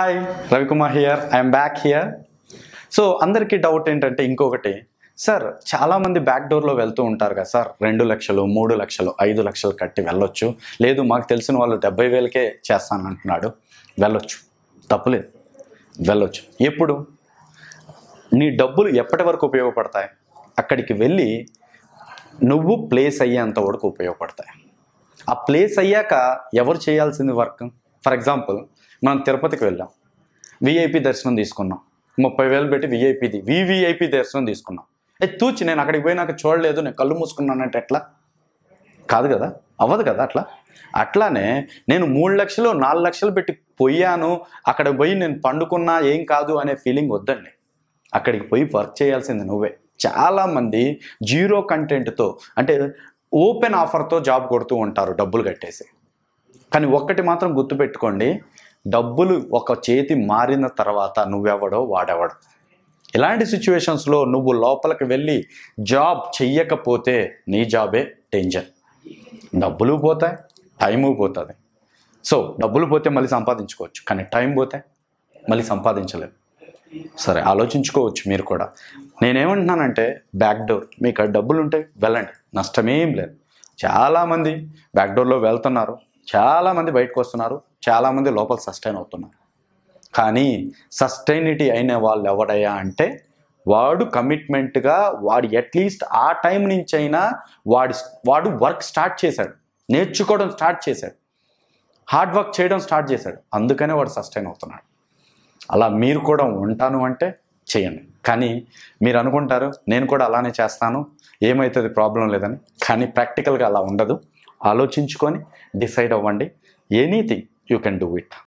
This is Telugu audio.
hi Ravikumar here I'm back here so అందరికీ డౌట్ ఏంటంటే ఇంకొకటి సార్ చాలామంది బ్యాక్ డోర్లో వెళ్తూ ఉంటారు కదా సార్ రెండు లక్షలు మూడు లక్షలు ఐదు లక్షలు కట్టి వెళ్ళొచ్చు లేదు మాకు తెలిసిన వాళ్ళు డెబ్బై వేలకే చేస్తానంటున్నాడు వెళ్ళొచ్చు తప్పులేదు వెళ్ళొచ్చు ఎప్పుడు నీ డబ్బులు ఎప్పటి వరకు ఉపయోగపడతాయి అక్కడికి వెళ్ళి నువ్వు ప్లేస్ అయ్యేంత వరకు ఉపయోగపడతాయి ఆ ప్లేస్ అయ్యాక ఎవరు చేయాల్సింది వర్క్ ఫర్ ఎగ్జాంపుల్ మనం తిరుపతికి వెళ్ళాం విఐపి దర్శనం తీసుకున్నాం ముప్పై వేలు పెట్టి విఐపిది వివిఐపి దర్శనం తీసుకున్నాం అయితే తూచి నేను అక్కడికి పోయినాక చూడలేదు నేను కళ్ళు మూసుకున్నానంటే ఎట్లా కాదు కదా అవ్వదు కదా అట్లా అట్లానే నేను మూడు లక్షలు నాలుగు లక్షలు పెట్టి పోయాను అక్కడ పోయి నేను పండుకున్నా ఏం కాదు అనే ఫీలింగ్ వద్దండి అక్కడికి పోయి వర్క్ చేయాల్సింది నువ్వే చాలామంది జీరో కంటెంట్తో అంటే ఓపెన్ ఆఫర్తో జాబ్ కొడుతూ ఉంటారు డబ్బులు కట్టేసి కానీ ఒక్కటి మాత్రం గుర్తుపెట్టుకోండి డబ్బులు ఒక చేతి మారిన తర్వాత నువ్వెవడో వాడెవడు ఇలాంటి సిచ్యువేషన్స్లో నువ్వు లోపలికి వెళ్ళి జాబ్ చెయ్యకపోతే నీ జాబే డేంజర్ డబ్బులు పోతాయి టైము పోతుంది సో డబ్బులు పోతే మళ్ళీ సంపాదించుకోవచ్చు కానీ టైం పోతే మళ్ళీ సంపాదించలేము సరే ఆలోచించుకోవచ్చు మీరు కూడా నేనేమంటున్నానంటే బ్యాక్డోర్ మీకు డబ్బులు ఉంటే వెళ్ళండి నష్టమేం లేదు చాలామంది బ్యాక్డోర్లో వెళ్తున్నారు చాలామంది బయటకు వస్తున్నారు చాలామంది లోపల సస్టైన్ అవుతున్నారు కానీ సస్టైనిటీ అయిన వాళ్ళు ఎవడయ్యా అంటే వాడు కమిట్మెంట్గా వాడు అట్లీస్ట్ ఆ టైం నుంచి అయినా వాడి వాడు వర్క్ స్టార్ట్ చేశాడు నేర్చుకోవడం స్టార్ట్ చేశాడు హార్డ్ వర్క్ చేయడం స్టార్ట్ చేశాడు అందుకనే వాడు సస్టైన్ అవుతున్నాడు అలా మీరు కూడా ఉంటాను అంటే చేయండి కానీ మీరు అనుకుంటారు నేను కూడా అలానే చేస్తాను ఏమవుతుంది ప్రాబ్లం లేదని కానీ ప్రాక్టికల్గా అలా ఉండదు ఆలోచించుకొని డిసైడ్ అవ్వండి anything you can do it